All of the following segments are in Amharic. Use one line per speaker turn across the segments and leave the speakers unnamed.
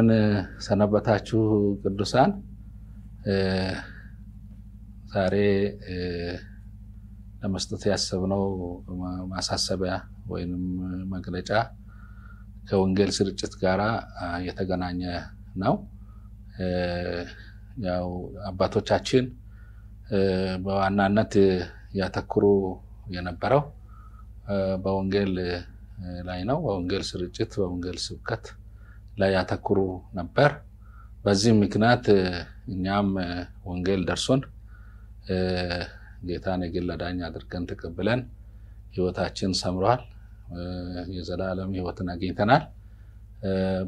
እንደምን ሰነበታችሁ ቅዱሳን። ዛሬ ለመስጠት ያሰብነው ማሳሰቢያ ወይም መግለጫ ከወንጌል ስርጭት ጋር የተገናኘ ነው። ያው አባቶቻችን በዋናነት ያተኩሩ የነበረው በወንጌል ላይ ነው። በወንጌል ስርጭት፣ በወንጌል ስብከት ላይ ያተኩሩ ነበር። በዚህ ምክንያት እኛም ወንጌል ደርሶን ጌታን የግል አዳኝ አድርገን ተቀብለን ህይወታችን ሰምሯል። የዘላለም ህይወትን አግኝተናል።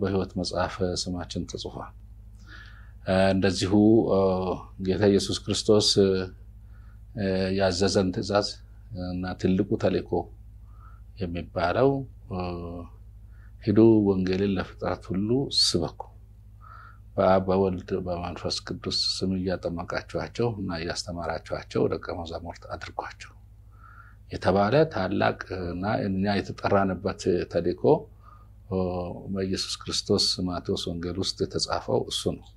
በህይወት መጽሐፍ ስማችን ተጽፏል። እንደዚሁ ጌታ ኢየሱስ ክርስቶስ ያዘዘን ትእዛዝ እና ትልቁ ተልእኮ የሚባለው ሂዶ ወንጌልን ለፍጥረት ሁሉ ስበኩ በአብ በወልድ በመንፈስ ቅዱስ ስም እያጠመቃችኋቸው እና እያስተማራችኋቸው ደቀ መዛሙርት አድርጓቸው የተባለ ታላቅ እና እኛ የተጠራንበት ተልእኮ በኢየሱስ ክርስቶስ ማቴዎስ ወንጌል ውስጥ የተጻፈው እሱ ነው።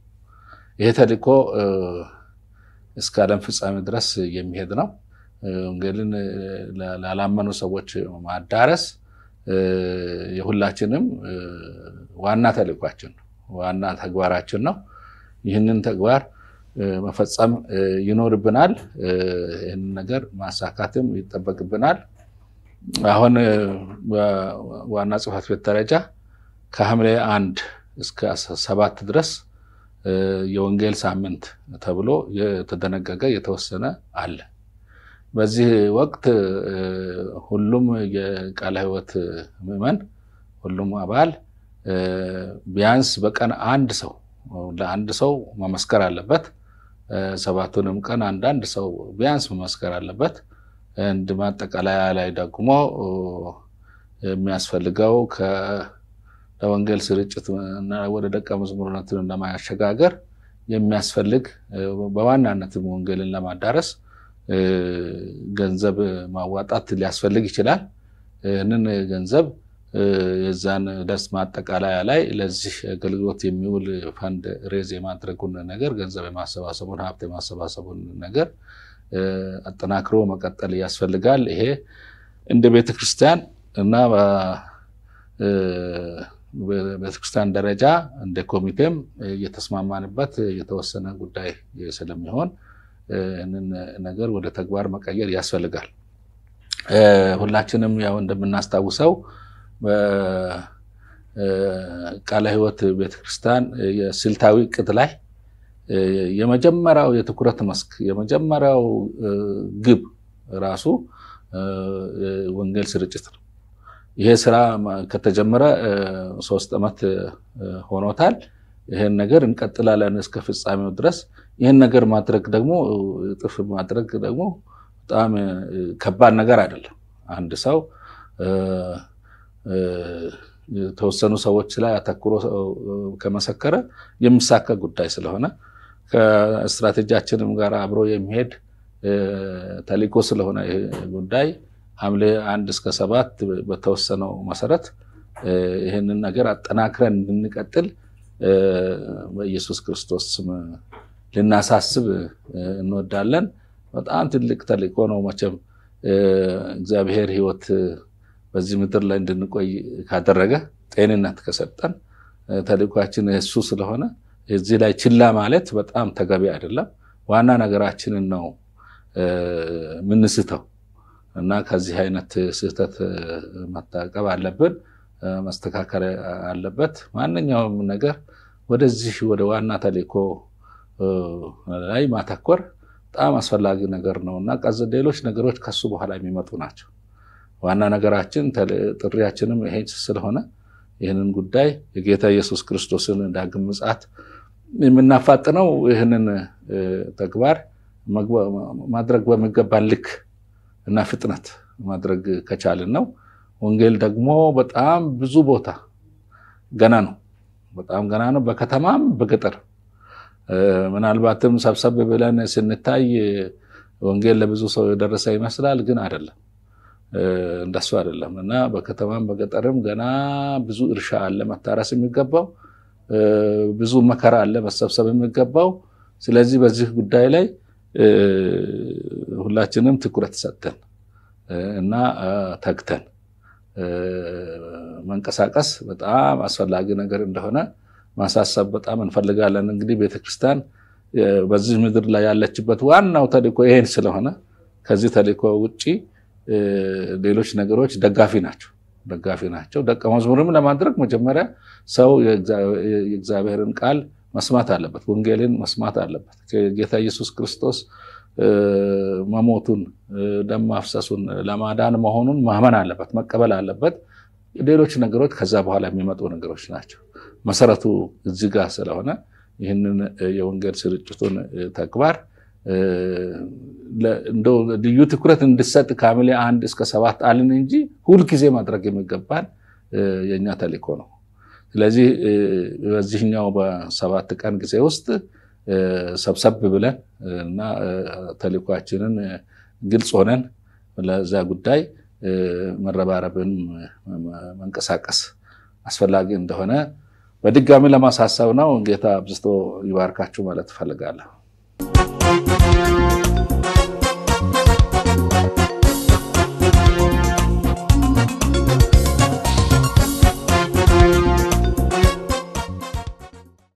ይሄ ተልእኮ እስከ ዓለም ፍጻሜ ድረስ የሚሄድ ነው። ወንጌልን ላላመኑ ሰዎች ማዳረስ የሁላችንም ዋና ተልኳችን ነው፣ ዋና ተግባራችን ነው። ይህንን ተግባር መፈጸም ይኖርብናል። ይህን ነገር ማሳካትም ይጠበቅብናል። አሁን ዋና ጽሕፈት ቤት ደረጃ ከሐምሌ አንድ እስከ ሰባት ድረስ የወንጌል ሳምንት ተብሎ የተደነገገ የተወሰነ አለ። በዚህ ወቅት ሁሉም የቃለ ሕይወት ምዕመን ሁሉም አባል ቢያንስ በቀን አንድ ሰው ለአንድ ሰው መመስከር አለበት። ሰባቱንም ቀን አንዳንድ ሰው ቢያንስ መመስከር አለበት። እንድ ማጠቃለያ ላይ ደግሞ የሚያስፈልገው ለወንጌል ስርጭት ወደ ደቀ መዝሙርነትን ለማሸጋገር የሚያስፈልግ በዋናነትም ወንጌልን ለማዳረስ ገንዘብ ማዋጣት ሊያስፈልግ ይችላል። ይህንን ገንዘብ የዛን ደስ ማጠቃለያ ላይ ለዚህ አገልግሎት የሚውል ፈንድ ሬዝ የማድረጉን ነገር ገንዘብ የማሰባሰቡን ሀብት የማሰባሰቡን ነገር አጠናክሮ መቀጠል ያስፈልጋል። ይሄ እንደ ቤተክርስቲያን እና ቤተክርስቲያን ደረጃ እንደ ኮሚቴም እየተስማማንበት የተወሰነ ጉዳይ ስለሚሆን ይህንን ነገር ወደ ተግባር መቀየር ያስፈልጋል። ሁላችንም ያው እንደምናስታውሰው በቃለ ሕይወት ቤተክርስቲያን የስልታዊ ቅጥ ላይ የመጀመሪያው የትኩረት መስክ የመጀመሪያው ግብ ራሱ ወንጌል ስርጭት ነው። ይሄ ስራ ከተጀመረ ሶስት ዓመት ሆኖታል። ይህን ነገር እንቀጥላለን እስከ ፍጻሜው ድረስ። ይህን ነገር ማድረግ ደግሞ እጥፍ ማድረግ ደግሞ በጣም ከባድ ነገር አይደለም። አንድ ሰው የተወሰኑ ሰዎች ላይ አተኩሮ ከመሰከረ የሚሳካ ጉዳይ ስለሆነ ከስትራቴጂያችንም ጋር አብሮ የሚሄድ ተሊኮ ስለሆነ ይህ ጉዳይ ሐምሌ አንድ እስከ ሰባት በተወሰነው መሰረት ይህንን ነገር አጠናክረን እንድንቀጥል በኢየሱስ ክርስቶስ ስም ልናሳስብ እንወዳለን። በጣም ትልቅ ተልእኮ ነው። መቼም እግዚአብሔር ሕይወት በዚህ ምድር ላይ እንድንቆይ ካደረገ ጤንነት ከሰጠን ተልእኳችን እሱ ስለሆነ እዚህ ላይ ችላ ማለት በጣም ተገቢ አይደለም። ዋና ነገራችንን ነው ምንስተው እና ከዚህ አይነት ስህተት መታቀብ አለብን። መስተካከል አለበት። ማንኛውም ነገር ወደዚህ ወደ ዋና ተልዕኮ ላይ ማተኮር በጣም አስፈላጊ ነገር ነው እና ሌሎች ነገሮች ከሱ በኋላ የሚመጡ ናቸው። ዋና ነገራችን ጥሪያችንም ይሄ ስለሆነ ይህንን ጉዳይ የጌታ ኢየሱስ ክርስቶስን ዳግም ምጽአት የምናፋጥነው ይህንን ተግባር ማድረግ በሚገባን ልክ እና ፍጥነት ማድረግ ከቻልን ነው። ወንጌል ደግሞ በጣም ብዙ ቦታ ገና ነው፣ በጣም ገና ነው። በከተማም በገጠር ምናልባትም ሰብሰብ ብለን ስንታይ ወንጌል ለብዙ ሰው የደረሰ ይመስላል፣ ግን አይደለም። እንደሱ አይደለም እና በከተማም በገጠርም ገና ብዙ እርሻ አለ መታረስ የሚገባው፣ ብዙ መከራ አለ መሰብሰብ የሚገባው። ስለዚህ በዚህ ጉዳይ ላይ ሁላችንም ትኩረት ሰጥተን እና ተግተን መንቀሳቀስ በጣም አስፈላጊ ነገር እንደሆነ ማሳሰብ በጣም እንፈልጋለን። እንግዲህ ቤተክርስቲያን በዚህ ምድር ላይ ያለችበት ዋናው ተልእኮ ይሄን ስለሆነ ከዚህ ተልእኮ ውጭ ሌሎች ነገሮች ደጋፊ ናቸው ደጋፊ ናቸው። ደቀ መዝሙርም ለማድረግ መጀመሪያ ሰው የእግዚአብሔርን ቃል መስማት አለበት፣ ወንጌልን መስማት አለበት። ጌታ ኢየሱስ ክርስቶስ መሞቱን ደም ማፍሰሱን ለማዳን መሆኑን ማመን አለበት፣ መቀበል አለበት። ሌሎች ነገሮች ከዛ በኋላ የሚመጡ ነገሮች ናቸው። መሰረቱ እዚህ ጋር ስለሆነ ይህንን የወንጌል ስርጭቱን ተግባር ልዩ ትኩረት እንድሰጥ ከሐምሌ አንድ እስከ ሰባት አልን እንጂ ሁልጊዜ ማድረግ የሚገባን የእኛ ተልእኮ ነው። ስለዚህ በዚህኛው በሰባት ቀን ጊዜ ውስጥ ሰብሰብ ብለን እና ተልኳችንን ግልጽ ሆነን ለዛ ጉዳይ መረባረብን መንቀሳቀስ አስፈላጊ እንደሆነ በድጋሚ ለማሳሰብ ነው። ጌታ አብዝቶ ይባርካችሁ ማለት እፈልጋለሁ።